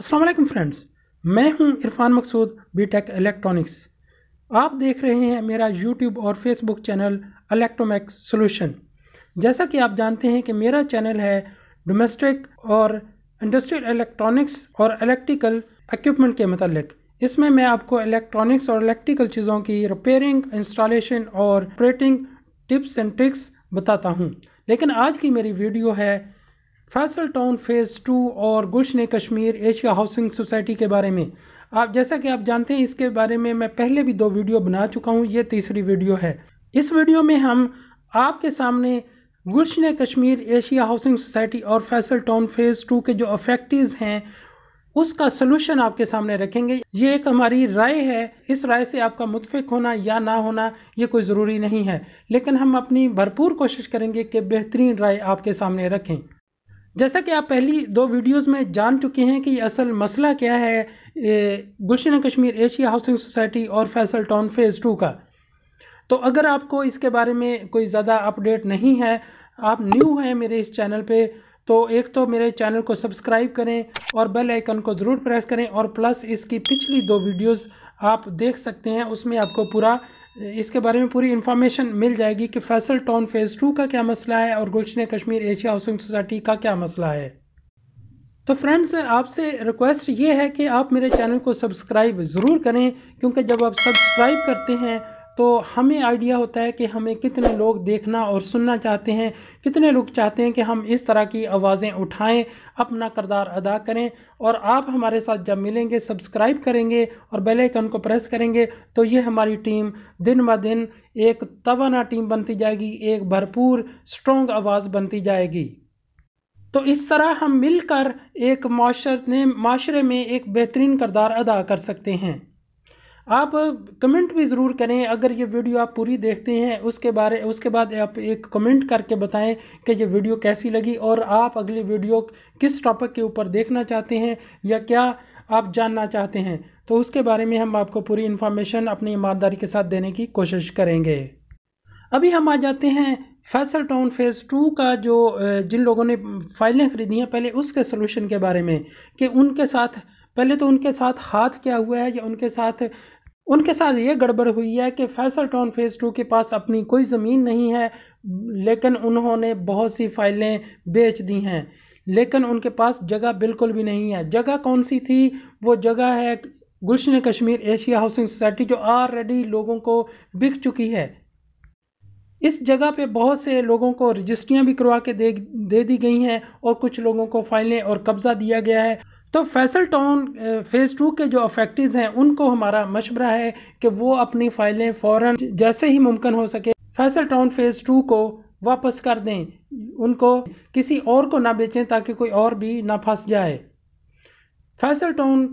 अस्सलाम वालेकुम फ्रेंड्स मैं हूं इरफान मकसूद बीटेक इलेक्ट्रॉनिक्स आप देख रहे हैं मेरा यूट्यूब और फेसबुक चैनल इलेक्ट्रोमैक्स सॉल्यूशन जैसा कि आप जानते हैं कि मेरा चैनल है डोमेस्टिक और इंडस्ट्रियल इलेक्ट्रॉनिक्स और इलेक्ट्रिकल इक्विपमेंट के मतलब इसमें मैं आपको इलेक्ट्रॉनिक्स और इलेक्ट्रिकल चीज़ों की रिपेयरिंग इंस्टॉलेशन और ऑपरेटिंग टिप्स एंड ट्रिक्स बताता हूँ लेकिन आज की मेरी वीडियो है फैसल टाउन फेज़ टू और Gulshan Kashmir Asia housing society के बारे में आप जैसा कि आप जानते हैं इसके बारे में मैं पहले भी दो वीडियो बना चुका हूँ ये तीसरी वीडियो है इस वीडियो में हम आपके सामने Gulshan Kashmir Asia housing society और फैसल टाउन फेज़ टू के जो अफेक्टिव हैं उसका सोलूशन आपके सामने रखेंगे ये एक हमारी राय है इस राय से आपका मुतफिक होना या ना होना ये कोई ज़रूरी नहीं है लेकिन हम अपनी भरपूर कोशिश करेंगे कि बेहतरीन राय आपके सामने रखें जैसा कि आप पहली दो वीडियोस में जान चुके हैं कि असल मसला क्या है Gulshan Kashmir Asia housing society और फैसल टाउन फेज़ टू का तो अगर आपको इसके बारे में कोई ज़्यादा अपडेट नहीं है आप न्यू हैं मेरे इस चैनल पे तो एक तो मेरे चैनल को सब्सक्राइब करें और बेल आइकन को ज़रूर प्रेस करें और प्लस इसकी पिछली दो वीडियोस आप देख सकते हैं उसमें आपको पूरा इसके बारे में पूरी इन्फॉर्मेशन मिल जाएगी कि फैसल टाउन फेज़ टू का क्या मसला है और Gulshan Kashmir Asia housing society का क्या मसला है तो फ्रेंड्स आपसे रिक्वेस्ट ये है कि आप मेरे चैनल को सब्सक्राइब ज़रूर करें क्योंकि जब आप सब्सक्राइब करते हैं तो हमें आइडिया होता है कि हमें कितने लोग देखना और सुनना चाहते हैं कितने लोग चाहते हैं कि हम इस तरह की आवाज़ें उठाएं अपना करदार अदा करें और आप हमारे साथ जब मिलेंगे सब्सक्राइब करेंगे और बेल आइकन को प्रेस करेंगे तो ये हमारी टीम दिन ब दिन एक तवाना टीम बनती जाएगी एक भरपूर स्ट्रॉन्ग आवाज़ बनती जाएगी तो इस तरह हम मिलकर एक माशरे में एक बेहतरीन करदार अदा कर सकते हैं आप कमेंट भी ज़रूर करें अगर ये वीडियो आप पूरी देखते हैं उसके बारे उसके बाद आप एक कमेंट करके बताएं कि ये वीडियो कैसी लगी और आप अगली वीडियो किस टॉपिक के ऊपर देखना चाहते हैं या क्या आप जानना चाहते हैं तो उसके बारे में हम आपको पूरी इन्फॉर्मेशन अपनी ईमानदारी के साथ देने की कोशिश करेंगे अभी हम आ जाते हैं फैसल टाउन फेज़ टू का जो जिन लोगों ने फाइलें ख़रीदी हैं पहले उसके सोल्यूशन के बारे में कि उनके साथ पहले तो उनके साथ हाथ क्या हुआ है या उनके साथ उनके साथ ये गड़बड़ हुई है कि फैसल टाउन फेज़ टू के पास अपनी कोई ज़मीन नहीं है लेकिन उन्होंने बहुत सी फाइलें बेच दी हैं लेकिन उनके पास जगह बिल्कुल भी नहीं है जगह कौन सी थी वो जगह है Gulshan Kashmir Asia housing society जो ऑलरेडी लोगों को बिक चुकी है इस जगह पे बहुत से लोगों को रजिस्ट्रियाँ भी करवा के दे दे दी गई हैं और कुछ लोगों को फाइलें और कब्ज़ा दिया गया है तो फैसल टाउन फ़ेज़ टू के जो अफेक्टिव हैं उनको हमारा मशवरा है कि वो अपनी फ़ाइलें फ़ौर जैसे ही मुमकिन हो सके फैसल टाउन फ़ेज़ टू को वापस कर दें उनको किसी और को ना बेचें ताकि कोई और भी ना फंस जाए फैसल टाउन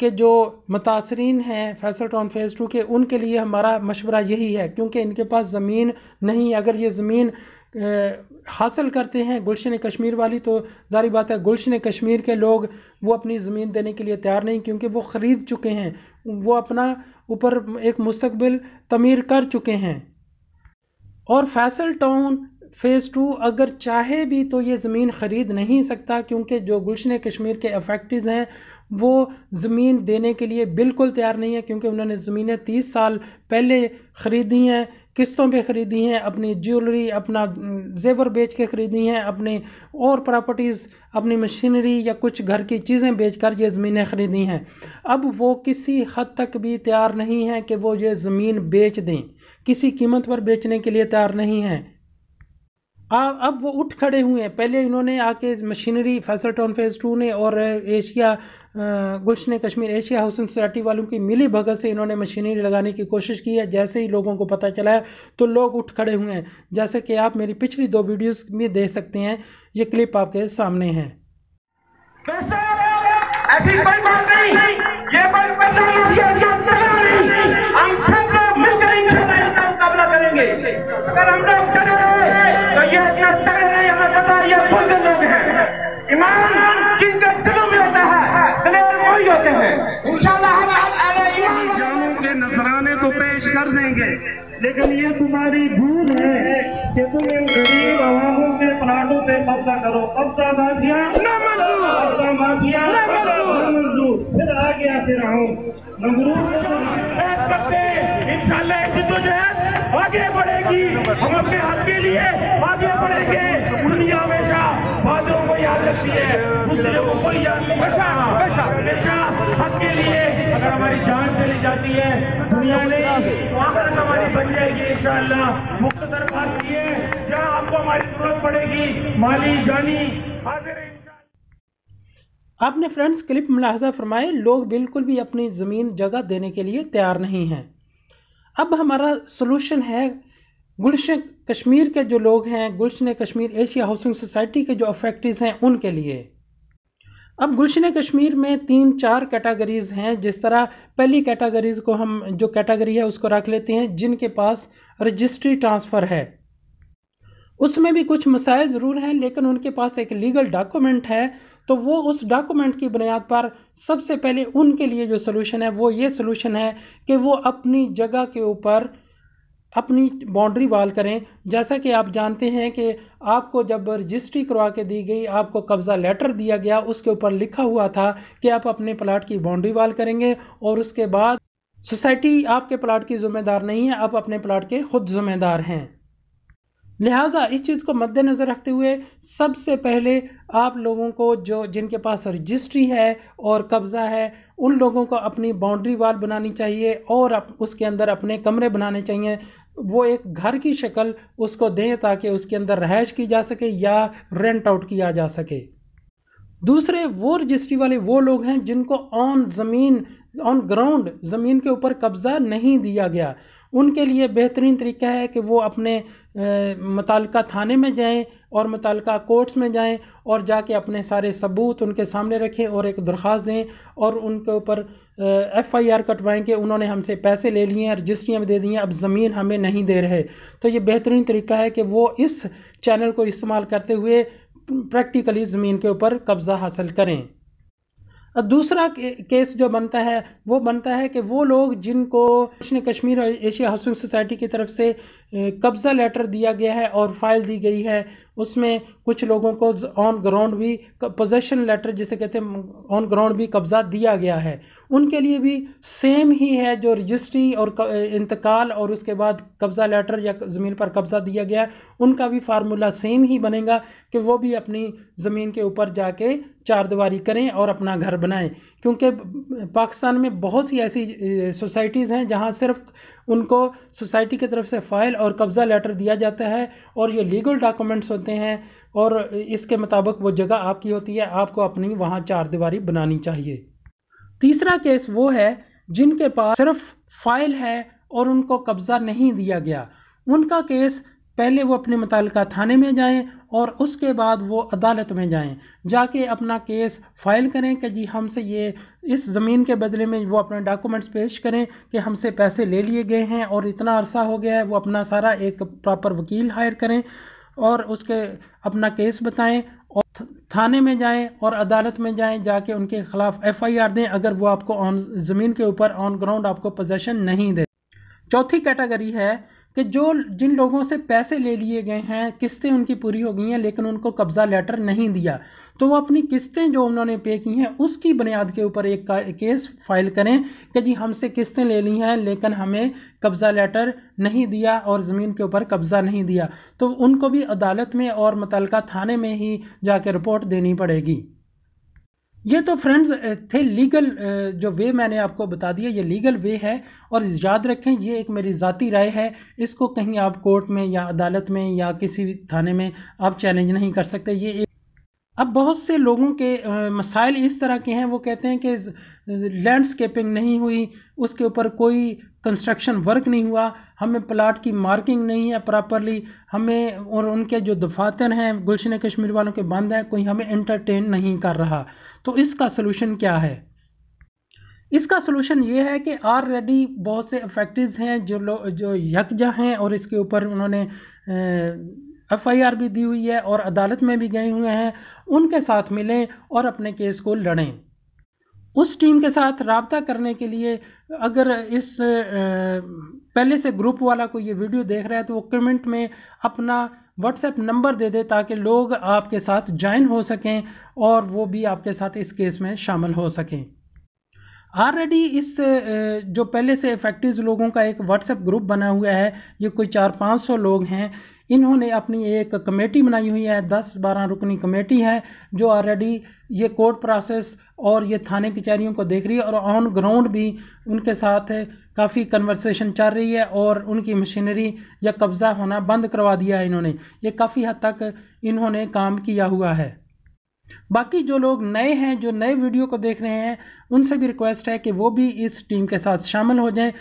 के जो मुतासरीन हैं फैसल टाउन फेज़ टू के उनके लिए हमारा मशवरा यही है क्योंकि इनके पास ज़मीन नहीं अगर ये ज़मीन हासिल करते हैं गुलशन कश्मीर वाली तो जारी बात है गुलशन कश्मीर के लोग वो अपनी ज़मीन देने के लिए तैयार नहीं क्योंकि वो ख़रीद चुके हैं वो अपना ऊपर एक मुस्तबिल तमीर कर चुके हैं और फैसल टाउन फ़ेज़ टू अगर चाहे भी तो ये ज़मीन ख़रीद नहीं सकता क्योंकि जो गुलशन कश्मीर के अफेक्टिज़ हैं वो ज़मीन देने के लिए बिल्कुल तैयार नहीं है क्योंकि उन्होंने ज़मीनें तीस साल पहले ख़रीदी हैं किस्तों पे ख़रीदी हैं अपनी ज्वेलरी अपना जेवर बेच के ख़रीदी हैं अपने और प्रॉपर्टीज़ अपनी मशीनरी या कुछ घर की चीज़ें बेचकर ये ज़मीनें ख़रीदी हैं अब वो किसी हद तक भी तैयार नहीं हैं कि वो ये ज़मीन बेच दें किसी कीमत पर बेचने के लिए तैयार नहीं हैं आ, अब वो उठ खड़े हुए हैं पहले इन्होंने आके machinery Faisal town phase two ने और Asia Gulshan Kashmir Asia housing society वालों की मिली भगत से इन्होंने मशीनरी लगाने की कोशिश की है जैसे ही लोगों को पता चला है तो लोग उठ खड़े हुए हैं जैसे कि आप मेरी पिछली दो वीडियोस में देख सकते हैं ये क्लिप आपके सामने है तो अगर हम लोग हमें पता ये बुद्ध लोग हैं ईमान जिनके दिलों में होता है वही होते हैं इंशाल्लाह हम ईमान जानों के नजराने तो पेश कर देंगे लेकिन ये तुम्हारी भूल है कि तुम इन गरीब आवामों के प्लाटों पे कब्जा करो कब्जा माफिया कब्जा माफिया फिर आ गया फिर आऊ नमरूद इंशाल्लाह जिद्दोजहद आगे बढ़ेगी हम अपने हाथ के लिए आगे बढ़ेंगे दुनिया हमेशा बादलों को याद रखती है बुद्धों को याद हमेशा हक के लिए अगर हमारी जान चली जाती है दुनिया नहीं तो आखिर हमारी बन जाएगी इंशाला मुख्तर बात की है जहाँ आपको हमारी जरूरत पड़ेगी माली जानी हाजिर आपने फ्रेंड्स क्लिप मुलाहजा फरमाए लोग बिल्कुल भी अपनी ज़मीन जगह देने के लिए तैयार नहीं हैं अब हमारा सोलूशन है गुलशन कश्मीर के जो लोग हैं Gulshan Kashmir Asia housing society के जो अफेक्टिज हैं उनके लिए अब गुलशन कश्मीर में तीन चार कैटागरीज़ हैं जिस तरह पहली कैटागरीज़ को हम जो कैटागरी है उसको रख लेते हैं जिनके पास रजिस्ट्री ट्रांसफ़र है उसमें भी कुछ मसाइल ज़रूर हैं लेकिन उनके पास एक लीगल डॉक्यूमेंट है तो वो उस डॉक्यूमेंट की बुनियाद पर सबसे पहले उनके लिए जो सोल्यूशन है वो ये सोल्यूशन है कि वो अपनी जगह के ऊपर अपनी बाउंड्री वाल करें जैसा कि आप जानते हैं कि आपको जब रजिस्ट्री करवा के दी गई आपको कब्ज़ा लेटर दिया गया उसके ऊपर लिखा हुआ था कि आप अपने प्लाट की बाउंड्री वाल करेंगे और उसके बाद सोसाइटी आपके प्लाट की ज़िम्मेदार नहीं है आप अपने प्लाट के खुद ज़िम्मेदार हैं लिहाजा इस चीज़ को मद्देनज़र रखते हुए सबसे पहले आप लोगों को जो जिनके पास रजिस्ट्री है और कब्ज़ा है उन लोगों को अपनी बाउंड्री वाल बनानी चाहिए और अप, उसके अंदर अपने कमरे बनाने चाहिए वो एक घर की शक्ल उसको दें ताकि उसके अंदर रहायश की जा सके या रेंट आउट किया जा सके दूसरे वो रजिस्ट्री वाले वो लोग हैं जिनको ऑन ज़मीन ऑन ग्राउंड ज़मीन के ऊपर कब्ज़ा नहीं दिया गया उनके लिए बेहतरीन तरीका है कि वो अपने मुतलका थाने में जाएं और मुतलका कोर्ट्स में जाएं और जाके अपने सारे सबूत उनके सामने रखें और एक दरख्वास्त दें और उनके ऊपर एफ़ आई आर कटवाएँ कि उन्होंने हमसे पैसे ले लिए हैं रजिस्ट्रियाँ दे दी हैं अब ज़मीन हमें नहीं दे रहे तो ये बेहतरीन तरीका है कि वो इस चैनल को इस्तेमाल करते हुए प्रैक्टिकली ज़मीन के ऊपर कब्ज़ा हासिल करें अब दूसरा केस जो बनता है वो बनता है कि वो लोग जिनको कश्मीर और एशिया हाउसिंग सोसाइटी की तरफ से कब्ज़ा लेटर दिया गया है और फाइल दी गई है उसमें कुछ लोगों को ऑन ग्राउंड भी पोजेशन लेटर जिसे कहते हैं ऑन ग्राउंड भी कब्ज़ा दिया गया है उनके लिए भी सेम ही है जो रजिस्ट्री और इंतकाल और उसके बाद कब्ज़ा लेटर या ज़मीन पर कब्ज़ा दिया गया है उनका भी फार्मूला सेम ही बनेगा कि वो भी अपनी ज़मीन के ऊपर जाके चारदीवारी करें और अपना घर बनाएं क्योंकि पाकिस्तान में बहुत सी ऐसी सोसाइटीज़ हैं जहाँ सिर्फ उनको सोसाइटी की तरफ से फ़ाइल और कब्ज़ा लेटर दिया जाता है और ये लीगल डॉक्यूमेंट्स होते हैं और इसके मुताबिक वो जगह आपकी होती है आपको अपनी वहाँ चार दीवारी बनानी चाहिए तीसरा केस वो है जिनके पास सिर्फ फाइल है और उनको कब्ज़ा नहीं दिया गया उनका केस पहले वो अपने मुतल थाने में जाएं और उसके बाद वो अदालत में जाएं जाके अपना केस फाइल करें कि जी हमसे ये इस ज़मीन के बदले में वो अपने डॉक्यूमेंट्स पेश करें कि हमसे पैसे ले लिए गए हैं और इतना अरसा हो गया है वो अपना सारा एक प्रॉपर वकील हायर करें और उसके अपना केस बताएँ और थाने में जाएं और अदालत में जाएं जाके उनके ख़िलाफ़ एफआईआर दें अगर वो आपको ऑन ज़मीन के ऊपर ऑन ग्राउंड आपको पोजेशन नहीं दे चौथी कैटेगरी है कि जो जिन लोगों से पैसे ले लिए गए हैं किस्तें उनकी पूरी हो गई हैं लेकिन उनको कब्ज़ा लेटर नहीं दिया तो वो अपनी किस्तें जो उन्होंने पे की हैं उसकी बुनियाद के ऊपर एक, केस फाइल करें कि जी हमसे किस्तें ले ली हैं लेकिन हमें कब्ज़ा लेटर नहीं दिया और ज़मीन के ऊपर कब्ज़ा नहीं दिया तो उनको भी अदालत में और मुतल थाने में ही जाके रिपोर्ट देनी पड़ेगी ये तो फ्रेंड्स थे लीगल जो वे मैंने आपको बता दिया ये लीगल वे है और याद रखें ये एक मेरी ज़ाती राय है इसको कहीं आप कोर्ट में या अदालत में या किसी थाने में आप चैलेंज नहीं कर सकते ये एक अब बहुत से लोगों के मसाइल इस तरह के हैं वो कहते हैं कि लैंडस्केपिंग नहीं हुई उसके ऊपर कोई कंस्ट्रक्शन वर्क नहीं हुआ हमें प्लाट की मार्किंग नहीं है प्रॉपरली हमें और उनके जो दफातर हैं गुलशन कश्मीर वालों के बंद हैं कोई हमें एंटरटेन नहीं कर रहा तो इसका सोल्यूशन क्या है इसका सोल्यूशन ये है कि ऑलरेडी बहुत से फैक्ट्रीज़ हैं जो लोग जो यकजा हैं और इसके ऊपर उन्होंने एफ़ आई आर भी दी हुई है और अदालत में भी गए हुए हैं उनके साथ मिलें और अपने केस को लड़ें उस टीम के साथ रबता करने के लिए अगर इस पहले से ग्रुप वाला कोई ये वीडियो देख रहा है तो वो कमेंट में अपना व्हाट्सएप नंबर दे दे ताकि लोग आपके साथ ज्वाइन हो सकें और वो भी आपके साथ इस केस में शामिल हो सकें ऑलरेडी इस जो पहले से फैक्ट्रीज़ लोगों का एक व्हाट्सएप ग्रुप बना हुआ है ये कोई चार पाँच सौ लोग हैं इन्होंने अपनी एक कमेटी बनाई हुई है दस बारह रुकनी कमेटी है जो ऑलरेडी ये कोर्ट प्रोसेस और ये थाने कचहरियों को देख रही है और ऑन ग्राउंड भी उनके साथ काफ़ी कन्वर्सेशन चल रही है और उनकी मशीनरी या कब्ज़ा होना बंद करवा दिया है इन्होंने ये काफ़ी हद तक इन्होंने काम किया हुआ है बाकी जो लोग नए हैं जो नए वीडियो को देख रहे हैं उनसे भी रिक्वेस्ट है कि वो भी इस टीम के साथ शामिल हो जाएं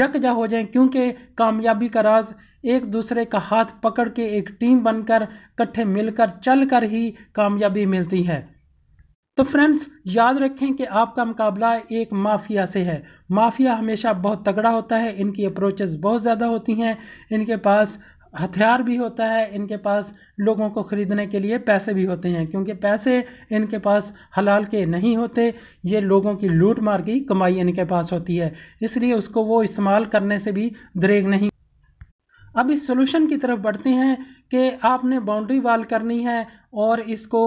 यकजा हो जाएं क्योंकि कामयाबी का राज एक दूसरे का हाथ पकड़ के एक टीम बनकर इकट्ठे मिलकर चलकर ही कामयाबी मिलती है तो फ्रेंड्स याद रखें कि आपका मुकाबला एक माफिया से है माफिया हमेशा बहुत तगड़ा होता है इनकी अप्रोचेस बहुत ज़्यादा होती हैं इनके पास हथियार भी होता है इनके पास लोगों को ख़रीदने के लिए पैसे भी होते हैं क्योंकि पैसे इनके पास हलाल के नहीं होते ये लोगों की लूट मार की कमाई इनके पास होती है इसलिए उसको वो इस्तेमाल करने से भी दरेग नहीं अब इस सोल्यूशन की तरफ बढ़ते हैं कि आपने बाउंड्री वाल करनी है और इसको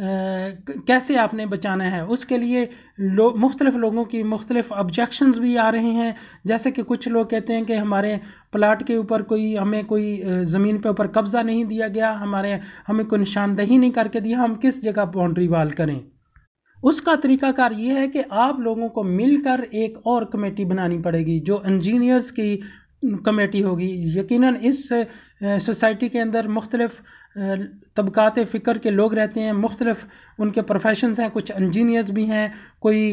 कैसे आपने बचाना है उसके लिए लो मुख्तलिफ़ लोगों की मुख्तलिफ़ ऑब्जेक्शंस भी आ रहे हैं जैसे कि कुछ लोग कहते हैं कि हमारे प्लाट के ऊपर कोई हमें कोई ज़मीन पे ऊपर कब्ज़ा नहीं दिया गया हमारे हमें कोई निशानदही नहीं करके दिया हम किस जगह बाउंड्री वाल करें उसका तरीकाकार ये है कि आप लोगों को मिलकर एक और कमेटी बनानी पड़ेगी जो इंजीनियर्स की कमेटी होगी यकीनन इस सोसाइटी के अंदर मुख्तलिफ़ तबक़ात फ़िक्र के लोग रहते हैं मुख्तलफ़ उनके प्रोफेशंस हैं कुछ इंजीनियर्स भी हैं कोई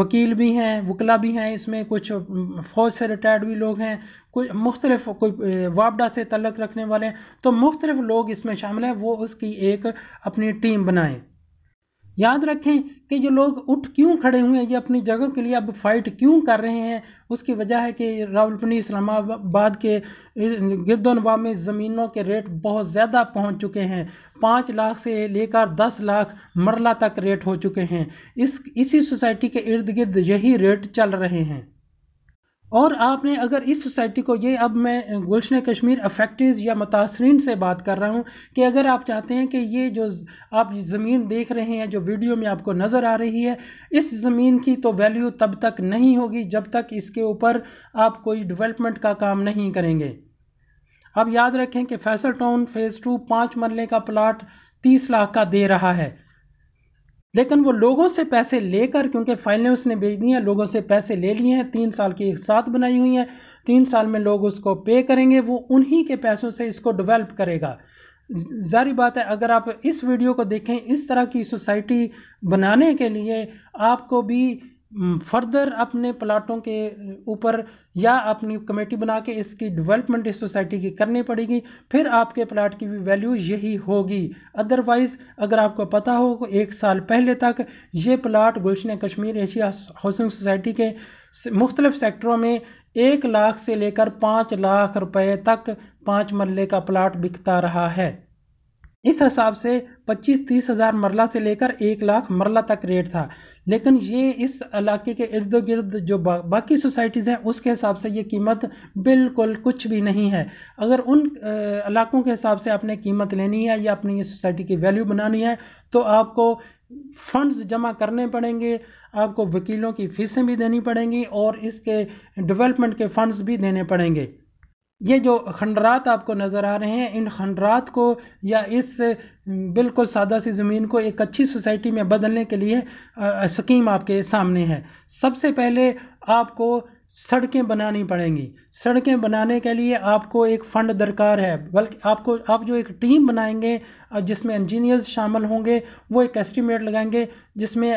वकील भी हैं वकला भी हैं इसमें कुछ फ़ौज से रिटायर्ड भी लोग हैं कोई मुख्तलफ कोई वापडा से तलक रखने वाले हैं तो मुख्तलिफ लोग इसमें शामिल हैं वो उसकी एक अपनी टीम बनाएँ याद रखें कि जो लोग उठ क्यों खड़े हुए हैं ये अपनी जगह के लिए अब फाइट क्यों कर रहे हैं उसकी वजह है कि रावलपिंडी इस्लामाबाद के गिरदोनवा में ज़मीनों के रेट बहुत ज़्यादा पहुंच चुके हैं पाँच लाख से लेकर दस लाख मरला तक रेट हो चुके हैं इस इसी सोसाइटी के इर्द गिर्द यही रेट चल रहे हैं और आपने अगर इस सोसाइटी को ये अब मैं गुलशन कश्मीर अफेक्टिव या मुतासरीन से बात कर रहा हूँ कि अगर आप चाहते हैं कि ये जो आप ज़मीन देख रहे हैं जो वीडियो में आपको नज़र आ रही है इस ज़मीन की तो वैल्यू तब तक नहीं होगी जब तक इसके ऊपर आप कोई डेवलपमेंट का काम नहीं करेंगे अब याद रखें कि फैसल टाउन फेज़ टू पाँच मरले का प्लाट तीस लाख का दे रहा है लेकिन वो लोगों से पैसे लेकर क्योंकि फाइलें उसने भेज दी हैं लोगों से पैसे ले लिए हैं तीन साल की एक साथ बनाई हुई हैं तीन साल में लोग उसको पे करेंगे वो उन्हीं के पैसों से इसको डेवलप करेगा जारी बात है अगर आप इस वीडियो को देखें इस तरह की सोसाइटी बनाने के लिए आपको भी फर्दर अपने प्लाटों के ऊपर या अपनी कमेटी बना के इसकी डेवलपमेंट इस सोसाइटी की करनी पड़ेगी फिर आपके प्लाट की भी वैल्यू यही होगी अदरवाइज़ अगर आपको पता हो एक साल पहले तक ये plot Gulshan Kashmir Asia housing society के मुख्तलिफ सेक्टरों में एक लाख से लेकर पाँच लाख रुपए तक पाँच मरल का प्लाट बिकता रहा है इस हिसाब से पच्चीस तीस हज़ार मरला से लेकर एक लाख मरला तक रेट था लेकिन ये इस इलाके के इर्द गिर्द जो बा, बाकी सोसाइटीज़ हैं उसके हिसाब से ये कीमत बिल्कुल कुछ भी नहीं है अगर उन इलाकों के हिसाब से आपने कीमत लेनी है या अपनी ये सोसाइटी की वैल्यू बनानी है तो आपको फंड्स जमा करने पड़ेंगे आपको वकीलों की फ़ीसें भी देनी पड़ेंगी और इसके डेवलपमेंट के फंड्स भी देने पड़ेंगे ये जो खंडरात आपको नज़र आ रहे हैं इन खंडरात को या इस बिल्कुल सादा सी ज़मीन को एक अच्छी सोसाइटी में बदलने के लिए स्कीम आपके सामने है सबसे पहले आपको सड़कें बनानी पड़ेंगी सड़कें बनाने के लिए आपको एक फ़ंड दरकार है बल्कि आपको आप जो एक टीम बनाएंगे जिसमें इंजीनियर्स शामिल होंगे वो एक एस्टीमेट लगाएंगे जिसमें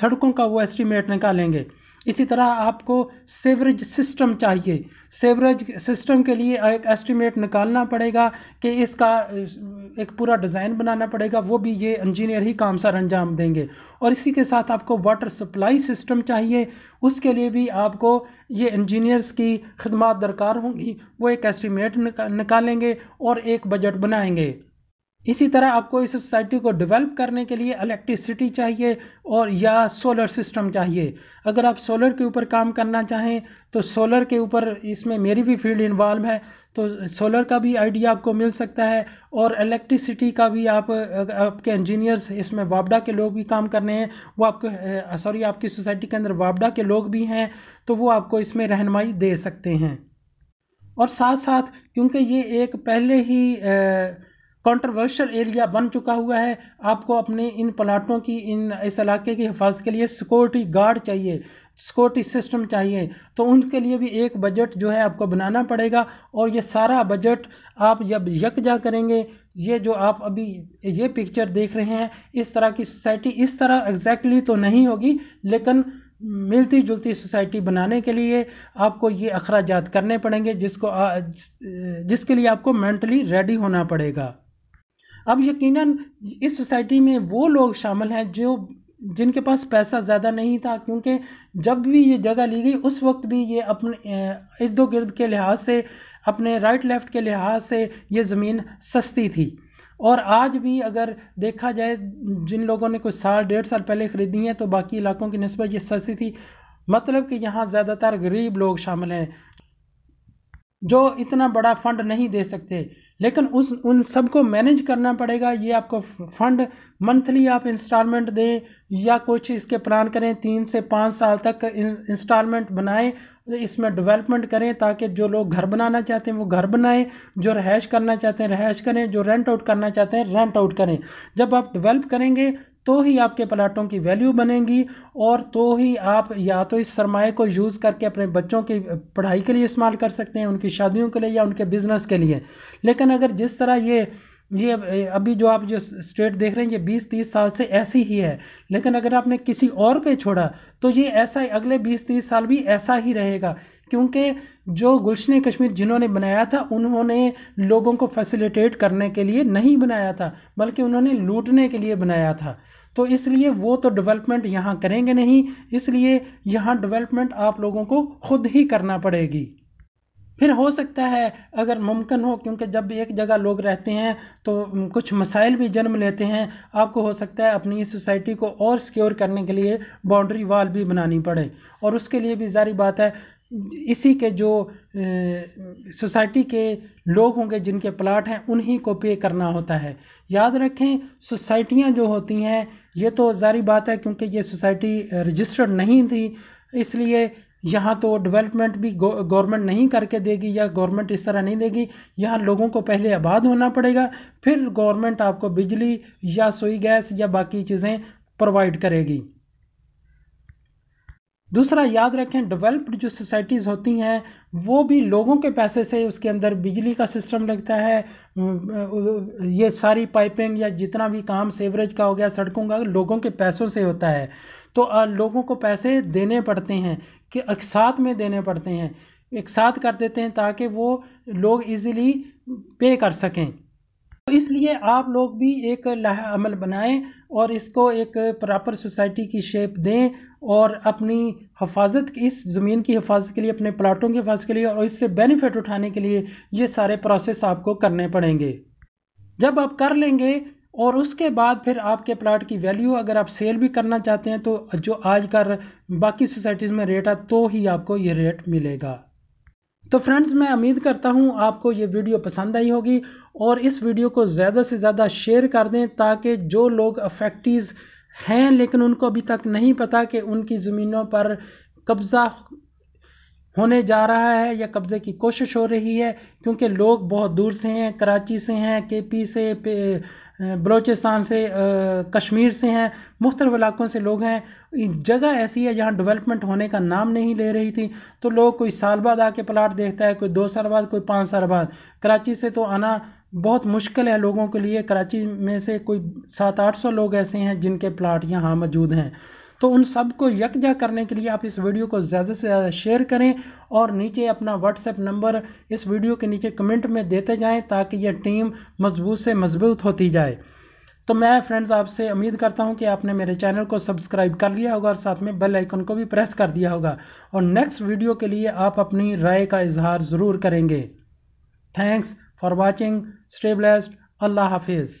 सड़कों का वो एस्टीमेट निकालेंगे इसी तरह आपको सेवरेज सिस्टम चाहिए सेवरेज सिस्टम के लिए एक एस्टीमेट निकालना पड़ेगा कि इसका एक पूरा डिज़ाइन बनाना पड़ेगा वो भी ये इंजीनियर ही काम सर अंजाम देंगे और इसी के साथ आपको वाटर सप्लाई सिस्टम चाहिए उसके लिए भी आपको ये इंजीनियर्स की खदमात दरकार होंगी वो एक एस्टिमेट निकालेंगे और एक बजट बनाएंगे इसी तरह आपको इस सोसाइटी को डेवलप करने के लिए इलेक्ट्रिसिटी चाहिए और या सोलर सिस्टम चाहिए अगर आप सोलर के ऊपर काम करना चाहें तो सोलर के ऊपर इसमें मेरी भी फील्ड इन्वॉल्व है तो सोलर का भी आइडिया आपको मिल सकता है और इलेक्ट्रिसिटी का भी आप आपके इंजीनियर्स इसमें वापडा के लोग भी काम कर रहे हैं वो आपको सॉरी आपकी सोसाइटी के अंदर वापडा के लोग भी हैं तो वो आपको इसमें रहनमाई दे सकते हैं और साथ साथ क्योंकि ये एक पहले ही आ, कंट्रोवर्शियल एरिया बन चुका हुआ है आपको अपने इन प्लाटों की इन इस इलाके की हिफाजत के लिए सिक्योरिटी गार्ड चाहिए सिक्योरिटी सिस्टम चाहिए तो उनके लिए भी एक बजट जो है आपको बनाना पड़ेगा और ये सारा बजट आप जब यकजा करेंगे ये जो आप अभी ये पिक्चर देख रहे हैं इस तरह की सोसाइटी इस तरह एग्जैक्टली exactly तो नहीं होगी लेकिन मिलती जुलती सोसाइटी बनाने के लिए आपको ये अखराज करने पड़ेंगे जिसको जिसके लिए आपको मेंटली रेडी होना पड़ेगा अब यकीनन इस सोसाइटी में वो लोग शामिल हैं जो जिनके पास पैसा ज़्यादा नहीं था क्योंकि जब भी ये जगह ली गई उस वक्त भी ये अपने इर्द गिर्द के लिहाज से अपने राइट लेफ़्ट के लिहाज से ये ज़मीन सस्ती थी और आज भी अगर देखा जाए जिन लोगों ने कुछ साल डेढ़ साल पहले ख़रीदी हैं तो बाकी इलाकों की नस्बत ये सस्ती थी मतलब कि यहाँ ज़्यादातर गरीब लोग शामिल हैं जो इतना बड़ा फंड नहीं दे सकते लेकिन उस उन सबको मैनेज करना पड़ेगा ये आपको फंड मंथली आप इंस्टॉलमेंट दें या कुछ इसके प्लान करें तीन से पाँच साल तक इंस्टॉलमेंट बनाएं इसमें डेवलपमेंट करें ताकि जो लोग घर बनाना चाहते हैं वो घर बनाएं जो रहायश करना चाहते हैं रहायश करें जो रेंट आउट करना चाहते हैं रेंट आउट करें जब आप डिवेल्प करेंगे तो ही आपके प्लाटों की वैल्यू बनेगी और तो ही आप या तो इस सरमाए को यूज़ करके अपने बच्चों की पढ़ाई के लिए इस्तेमाल कर सकते हैं उनकी शादियों के लिए या उनके बिज़नेस के लिए लेकिन अगर जिस तरह ये ये अभी जो आप जो स्टेट देख रहे हैं ये बीस तीस साल से ऐसी ही है लेकिन अगर आपने किसी और पे छोड़ा तो ये ऐसा अगले बीस तीस साल भी ऐसा ही रहेगा क्योंकि जो गुलशन कश्मीर जिन्होंने बनाया था उन्होंने लोगों को फैसिलिटेट करने के लिए नहीं बनाया था बल्कि उन्होंने लूटने के लिए बनाया था तो इसलिए वो तो डेवलपमेंट यहाँ करेंगे नहीं इसलिए यहाँ डेवलपमेंट आप लोगों को खुद ही करना पड़ेगी फिर हो सकता है अगर मुमकिन हो क्योंकि जब एक जगह लोग रहते हैं तो कुछ मसाइल भी जन्म लेते हैं आपको हो सकता है अपनी सोसाइटी को और सिक्योर करने के लिए बाउंड्री वाल भी बनानी पड़े और उसके लिए भी जारी बात है इसी के जो सोसाइटी के लोग होंगे जिनके प्लाट हैं उन्हीं को पे करना होता है याद रखें सोसाइटियां जो होती हैं ये तो जारी बात है क्योंकि ये सोसाइटी रजिस्टर्ड नहीं थी इसलिए यहाँ तो डेवलपमेंट भी गवर्नमेंट नहीं करके देगी या गवर्नमेंट इस तरह नहीं देगी यहाँ लोगों को पहले आबाद होना पड़ेगा फिर गवर्नमेंट आपको बिजली या सोई गैस या बाकी चीज़ें प्रोवाइड करेगी दूसरा याद रखें डेवलप्ड जो सोसाइटीज़ होती हैं वो भी लोगों के पैसे से उसके अंदर बिजली का सिस्टम लगता है ये सारी पाइपिंग या जितना भी काम सेवरेज का हो गया सड़कों का लोगों के पैसों से होता है तो लोगों को पैसे देने पड़ते हैं कि एक साथ में देने पड़ते हैं एक साथ कर देते हैं ताकि वो लोग इजीली पे कर सकें तो इसलिए आप लोग भी एक अमल बनाएं और इसको एक प्रॉपर सोसाइटी की शेप दें और अपनी हफाजत इस ज़मीन की हफाजत के लिए अपने प्लाटों की हफाजत के लिए और इससे बेनिफिट उठाने के लिए ये सारे प्रोसेस आपको करने पड़ेंगे जब आप कर लेंगे और उसके बाद फिर आपके प्लाट की वैल्यू अगर आप सेल भी करना चाहते हैं तो जो आज कर बाकी सोसाइटीज़ में रेट है तो ही आपको ये रेट मिलेगा तो फ्रेंड्स मैं उम्मीद करता हूँ आपको ये वीडियो पसंद आई होगी और इस वीडियो को ज़्यादा से ज़्यादा शेयर कर दें ताकि जो लोग अफेक्टिव हैं लेकिन उनको अभी तक नहीं पता कि उनकी ज़मीनों पर कब्ज़ा होने जा रहा है या कब्ज़े की कोशिश हो रही है क्योंकि लोग बहुत दूर से हैं कराची से हैं के पी से बलोचिस्तान से कश्मीर से हैं मुख्तलिफ इलाकों से लोग हैं जगह ऐसी है जहाँ डेवलपमेंट होने का नाम नहीं ले रही थी तो लोग कोई साल बाद आके प्लाट देखता है कोई दो साल बाद कोई पाँच साल बाद कराची से तो आना बहुत मुश्किल है लोगों के लिए कराची में से कोई सात आठ सौ लोग ऐसे हैं जिनके प्लाट यहाँ मौजूद हैं तो उन सब को यकजा करने के लिए आप इस वीडियो को ज़्यादा से ज़्यादा शेयर करें और नीचे अपना व्हाट्सएप नंबर इस वीडियो के नीचे कमेंट में देते जाएं ताकि यह टीम मजबूत से मजबूत होती जाए तो मैं फ्रेंड्स आपसे उम्मीद करता हूं कि आपने मेरे चैनल को सब्सक्राइब कर लिया होगा और साथ में बेल आइकन को भी प्रेस कर दिया होगा और नेक्स्ट वीडियो के लिए आप अपनी राय का इजहार ज़रूर करेंगे thanks for watching stay blessed allah hafiz